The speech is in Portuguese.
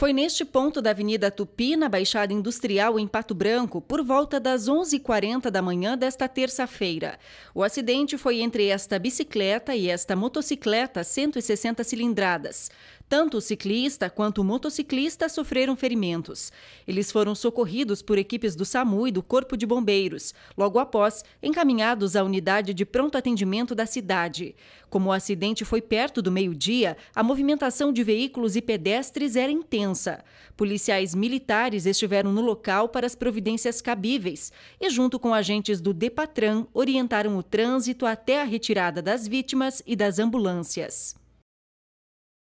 Foi neste ponto da Avenida Tupi, na Baixada Industrial, em Pato Branco, por volta das 11h40 da manhã desta terça-feira. O acidente foi entre esta bicicleta e esta motocicleta 160 cilindradas. Tanto o ciclista quanto o motociclista sofreram ferimentos. Eles foram socorridos por equipes do SAMU e do Corpo de Bombeiros, logo após encaminhados à unidade de pronto atendimento da cidade. Como o acidente foi perto do meio-dia, a movimentação de veículos e pedestres era intensa. Policiais militares estiveram no local para as providências cabíveis e, junto com agentes do Depatran, orientaram o trânsito até a retirada das vítimas e das ambulâncias.